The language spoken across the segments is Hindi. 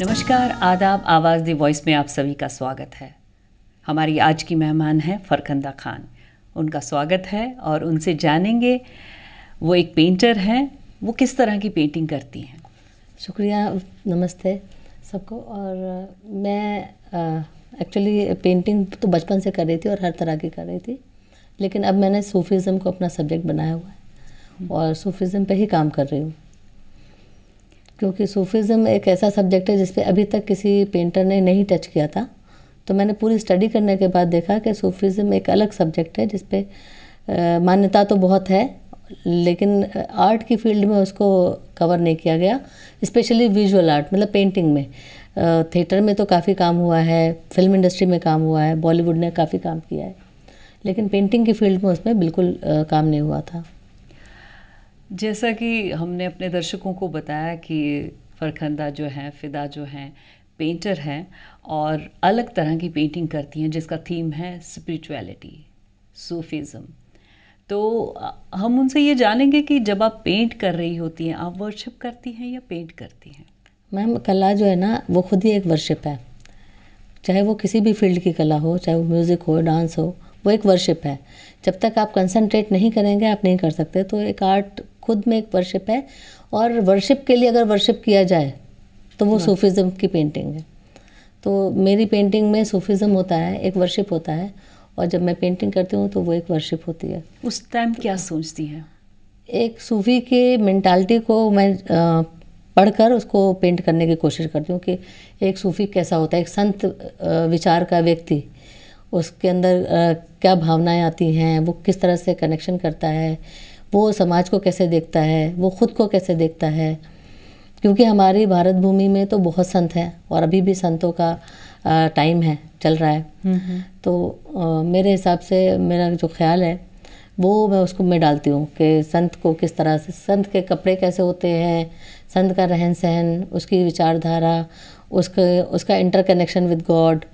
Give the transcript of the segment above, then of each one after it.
नमस्कार आदाब आवाज़ दी वॉइस में आप सभी का स्वागत है हमारी आज की मेहमान हैं फ़रखंदा खान उनका स्वागत है और उनसे जानेंगे वो एक पेंटर हैं वो किस तरह की पेंटिंग करती हैं शुक्रिया नमस्ते सबको और मैं एक्चुअली पेंटिंग तो बचपन से कर रही थी और हर तरह की कर रही थी लेकिन अब मैंने सूफिज़म को अपना सब्जेक्ट बनाया हुआ है हम्म। और सूफिज़म पे ही काम कर रही हूँ क्योंकि सूफिज़म एक ऐसा सब्जेक्ट है जिसपे अभी तक किसी पेंटर ने नहीं टच किया था तो मैंने पूरी स्टडी करने के बाद देखा कि सूफिज़म एक अलग सब्जेक्ट है जिसपे मान्यता तो बहुत है लेकिन आर्ट की फील्ड में उसको कवर नहीं किया गया स्पेशली विजुअल आर्ट मतलब पेंटिंग में थिएटर में तो काफ़ी काम हुआ है फिल्म इंडस्ट्री में काम हुआ है बॉलीवुड ने काफ़ी काम किया है लेकिन पेंटिंग की फील्ड में उसमें बिल्कुल काम नहीं हुआ था जैसा कि हमने अपने दर्शकों को बताया कि फरखंदा जो हैं फिदा जो हैं पेंटर हैं और अलग तरह की पेंटिंग करती हैं जिसका थीम है स्पिरिचुअलिटी सूफिज़म तो हम उनसे ये जानेंगे कि जब आप पेंट कर रही होती हैं आप वर्शिप करती हैं या पेंट करती हैं मैम कला जो है ना वो खुद ही एक वर्शिप है चाहे वो किसी भी फील्ड की कला हो चाहे वो म्यूज़िक हो डांस हो वो एक वर्शिप है जब तक आप कंसंट्रेट नहीं करेंगे आप नहीं कर सकते तो एक आर्ट खुद में एक वर्शिप है और वर्शिप के लिए अगर वर्शिप किया जाए तो वो सूफिज़म हाँ। की पेंटिंग है तो मेरी पेंटिंग में सूफिज़म होता है एक वर्शिप होता है और जब मैं पेंटिंग करती हूँ तो वो एक वर्शिप होती है उस टाइम क्या सोचती है एक सूफी के मैंटालिटी को मैं पढ़कर उसको पेंट करने की कोशिश करती हूँ कि एक सूफ़ी कैसा होता है एक संत विचार का व्यक्ति उसके अंदर क्या भावनाएं आती हैं वो किस तरह से कनेक्शन करता है वो समाज को कैसे देखता है वो ख़ुद को कैसे देखता है क्योंकि हमारी भारत भूमि में तो बहुत संत हैं और अभी भी संतों का टाइम है चल रहा है हम्म, हम्म। तो आ, मेरे हिसाब से मेरा जो ख्याल है वो मैं उसको मैं डालती हूँ कि संत को किस तरह से संत के कपड़े कैसे होते हैं संत का रहन सहन उसकी विचारधारा उसके उसका इंटरकनेक्शन विद गॉड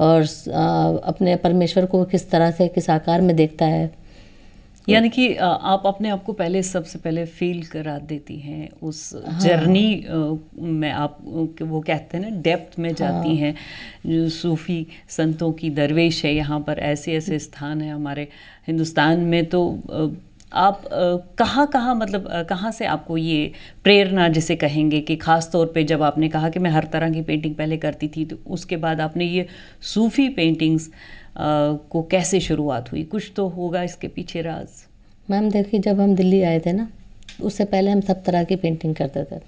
और आ, अपने परमेश्वर को किस तरह से किस आकार में देखता है यानी कि आप अपने आप को पहले सबसे पहले फील करा देती हैं उस हाँ। जर्नी में आप वो कहते हैं ना डेप्थ में जाती हाँ। हैं सूफी संतों की दरवेश है यहाँ पर ऐसे ऐसे स्थान है हमारे हिंदुस्तान में तो आप कहाँ कहाँ मतलब कहाँ से आपको ये प्रेरणा जिसे कहेंगे कि ख़ास तौर पे जब आपने कहा कि मैं हर तरह की पेंटिंग पहले करती थी तो उसके बाद आपने ये सूफ़ी पेंटिंग्स को कैसे शुरुआत हुई कुछ तो होगा इसके पीछे राज मैम देखिए जब हम दिल्ली आए थे ना उससे पहले हम सब तरह की पेंटिंग करते थे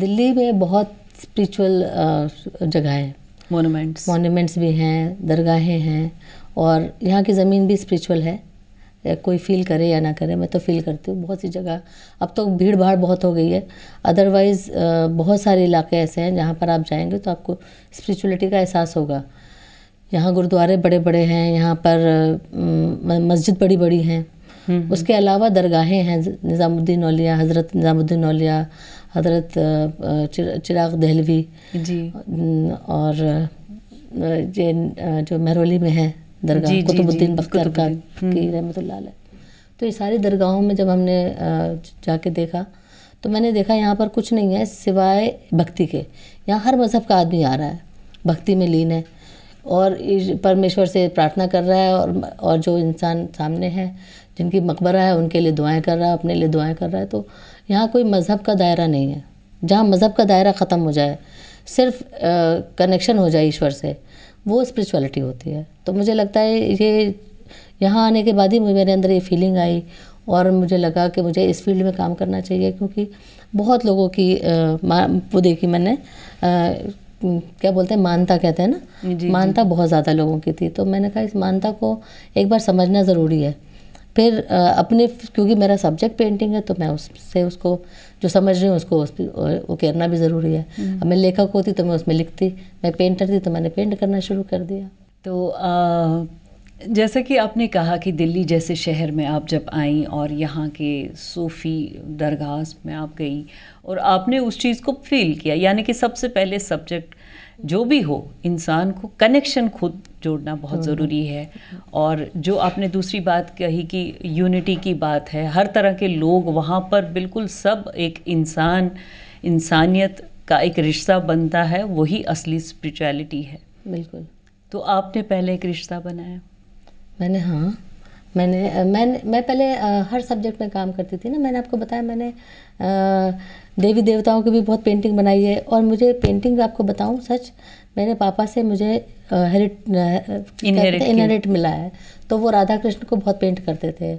दिल्ली में बहुत स्पिरिचुअल जगह है मोनूमेंट्स मोनूमेंट्स भी हैं दरगाहें हैं और यहाँ की ज़मीन भी स्पिरिचुअल है कोई फील करे या ना करे मैं तो फील करती हूँ बहुत सी जगह अब तो भीड़ भाड़ बहुत हो गई है अदरवाइज़ बहुत सारे इलाके ऐसे हैं जहाँ पर आप जाएंगे तो आपको स्पिरिचुअलिटी का एहसास होगा यहाँ गुरुद्वारे बड़े बड़े हैं यहाँ पर मस्जिद बड़ी बड़ी हैं हम्म, हम्म। उसके अलावा दरगाहें हैं निज़ामुद्दीन अलिया हज़रत निज़ामुद्दीन अलिया हज़रत चिराग दहलवी जी और ये जो मेहरोली में है दरगाह कुतुबुद्दीन बख्तर का की हम्म। रहमतुल्लाह तो ये सारी दरगाहों में जब हमने जाके देखा तो मैंने देखा यहाँ पर कुछ नहीं है सिवाय भक्ति के यहाँ हर मज़हब का आदमी आ रहा है भक्ति में लीन है और परमेश्वर से प्रार्थना कर रहा है और और जो इंसान सामने है जिनकी मकबरा है उनके लिए दुआएं कर रहा है अपने लिए दुआएं कर रहा है तो यहाँ कोई मज़हब का दायरा नहीं है जहाँ मज़हब का दायरा ख़त्म हो जाए सिर्फ कनेक्शन हो जाए ईश्वर से वो स्पिरिचुअलिटी होती है तो मुझे लगता है ये यहाँ आने के बाद ही मेरे अंदर ये फीलिंग आई और मुझे लगा कि मुझे इस फील्ड में काम करना चाहिए क्योंकि बहुत लोगों की आ, वो देखी मैंने आ, क्या बोलते हैं मानता कहते हैं ना मानता बहुत ज़्यादा लोगों की थी तो मैंने कहा इस मानता को एक बार समझना ज़रूरी है फिर अपने क्योंकि मेरा सब्जेक्ट पेंटिंग है तो मैं उससे उसको जो समझ रही हूँ उसको वो करना भी ज़रूरी है हम्म। अब मैं लेखक होती तो मैं उसमें लिखती मैं पेंटर थी तो मैंने पेंट करना शुरू कर दिया तो आ, कि आपने कहा कि दिल्ली जैसे शहर में आप जब आई और यहाँ के सूफ़ी दरगाह में आप गई और आपने उस चीज़ को फील किया यानी कि सबसे पहले सब्जेक्ट जो भी हो इंसान को कनेक्शन खुद जोड़ना बहुत हम्म। ज़रूरी है और जो आपने दूसरी बात कही कि यूनिटी की बात है हर तरह के लोग वहाँ पर बिल्कुल सब एक इंसान इंसानियत का एक रिश्ता बनता है वही असली स्पिरिचुअलिटी है बिल्कुल तो आपने पहले एक रिश्ता बनाया मैंने हाँ मैंने मैं मैं पहले हर सब्जेक्ट में काम करती थी ना मैंने आपको बताया मैंने देवी देवताओं की भी बहुत पेंटिंग बनाई है और मुझे पेंटिंग आपको बताऊं सच मेरे पापा से मुझे हेरिट इनहेरिट मिला है तो वो राधा कृष्ण को बहुत पेंट करते थे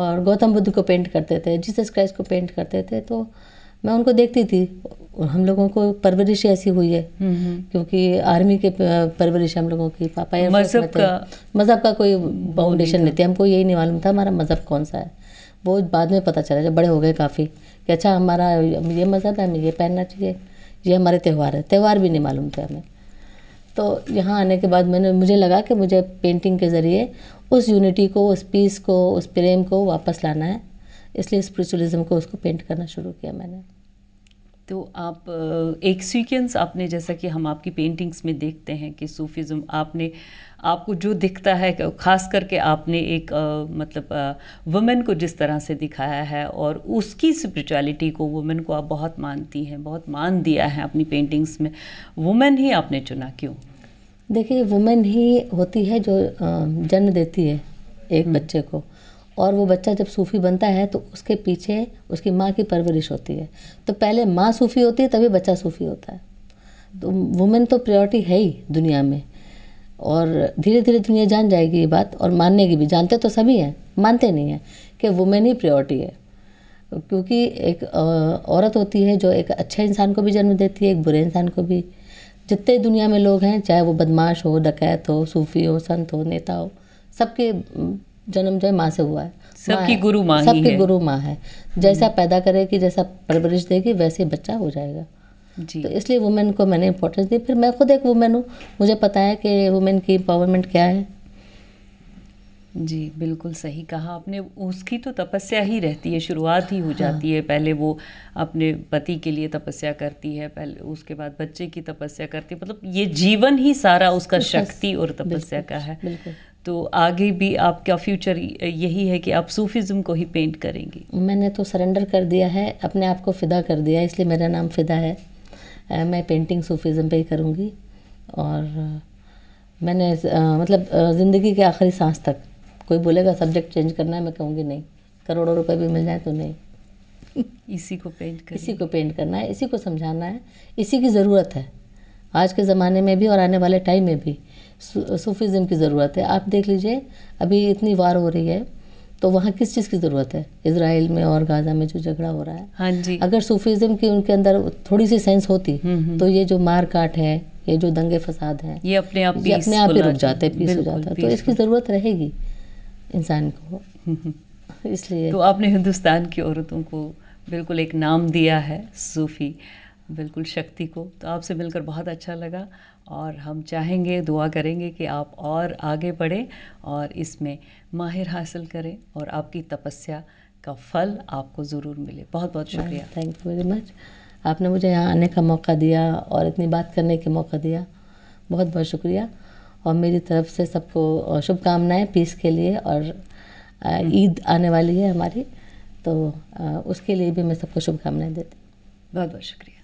और गौतम बुद्ध को पेंट करते थे जीसस क्राइस्ट को पेंट करते थे तो मैं उनको देखती थी हम लोगों को परवरिश ऐसी हुई है हम्म, हम्म। क्योंकि आर्मी के परवरिश हम लोगों की पापा मजहब का मजहब का कोई फाउंडेशन नहीं थे हमको यही नहीं मालूम था हमारा मजहब कौन सा है वो बाद में पता चला जब बड़े हो गए काफ़ी कि अच्छा हमारा ये मज़हब है हमें ये पहनना चाहिए ये हमारे त्यौहार है त्यौहार भी नहीं मालूम थे हमें तो यहाँ आने के बाद मैंने मुझे लगा कि मुझे पेंटिंग के ज़रिए उस यूनिटी को उस पीस को उस प्रेम को वापस लाना है इसलिए स्पिरिचुअलिज्म को उसको पेंट करना शुरू किया मैंने तो आप एक सीक्वेंस आपने जैसा कि हम आपकी पेंटिंग्स में देखते हैं कि सूफिजम आपने आपको जो दिखता है ख़ास करके आपने एक आ, मतलब वुमेन को जिस तरह से दिखाया है और उसकी स्पिरिचुअलिटी को वुमेन को आप बहुत मानती हैं बहुत मान दिया है अपनी पेंटिंग्स में वुमेन ही आपने चुना क्यों देखिए वुमेन ही होती है जो जन्म देती है एक हम्म। बच्चे को और वो बच्चा जब सूफ़ी बनता है तो उसके पीछे उसकी माँ की परवरिश होती है तो पहले माँ सूफ़ी होती है तभी बच्चा सूफ़ी होता है तो वुमेन तो प्रायोरिटी है ही दुनिया में और धीरे धीरे दुनिया जान जाएगी ये बात और मानने की भी जानते तो सभी हैं मानते नहीं हैं कि वुमेन ही प्रायोरिटी है क्योंकि एक औरत होती है जो एक अच्छे इंसान को भी जन्म देती है एक बुरे इंसान को भी जितने दुनिया में लोग हैं चाहे वो बदमाश हो डकैत हो सूफ़ी हो संत हो नेता हो सबके जन्म जो है माँ से हुआ है सबकी गुरु माँ सबकी गुरु माँ है जैसा हम्म। पैदा करेगी जैसा परवरिश देगी वैसे बच्चा हो जाएगा जी तो इसलिए वुमेन को मैंने इम्पोर्टेंस दी फिर मैं खुद एक वुमेन हूँ मुझे पता है कि वुमेन की एम्पावरमेंट क्या है जी बिल्कुल सही कहा आपने उसकी तो तपस्या ही रहती है शुरुआत ही हो हाँ। जाती हाँ। है पहले वो अपने पति के लिए तपस्या करती है पहले उसके बाद बच्चे की तपस्या करती है मतलब ये जीवन ही सारा उसका शक्ति और तपस्या का है बिल्कुल तो आगे भी आपका फ्यूचर यही है कि आप सूफिज्म को ही पेंट करेंगी मैंने तो सरेंडर कर दिया है अपने आप को फ़िदा कर दिया इसलिए मेरा नाम फ़िदा है मैं पेंटिंग सूफिज्म पे ही करूँगी और मैंने मतलब ज़िंदगी के आखिरी सांस तक कोई बोलेगा सब्जेक्ट चेंज करना है मैं कहूँगी नहीं करोड़ों रुपए भी मिल जाए तो नहीं इसी को पेंट कर इसी को पेंट करना है इसी को समझाना है इसी की ज़रूरत है आज के ज़माने में भी और आने वाले टाइम में भी सूफीज़म की ज़रूरत है आप देख लीजिए अभी इतनी वार हो रही है तो वहाँ किस चीज़ की ज़रूरत है इसराइल में और गाज़ा में जो झगड़ा हो रहा है हाँ जी अगर सूफीज़म की उनके अंदर थोड़ी सी सेंस होती हम्म, हम्म। तो ये जो मार काट है ये जो दंगे फसाद हैं ये अपने आप ये अपने आप ही रुक जाते हैं पीस हो जाता है तो इसकी ज़रूरत रहेगी इंसान को इसलिए तो आपने हिंदुस्तान की औरतों को बिल्कुल एक नाम दिया है सूफ़ी बिल्कुल शक्ति को तो आपसे मिलकर बहुत अच्छा लगा और हम चाहेंगे दुआ करेंगे कि आप और आगे बढ़ें और इसमें माहिर हासिल करें और आपकी तपस्या का फल आपको ज़रूर मिले बहुत बहुत शुक्रिया थैंक यू वेरी मच आपने मुझे यहाँ आने का मौका दिया और इतनी बात करने का मौका दिया बहुत बहुत शुक्रिया और मेरी तरफ से सबको शुभकामनाएं पीस के लिए और हम्म। ईद आने वाली है हमारी तो उसके लिए भी मैं सबको शुभकामनाएं देती बहुत बहुत शुक्रिया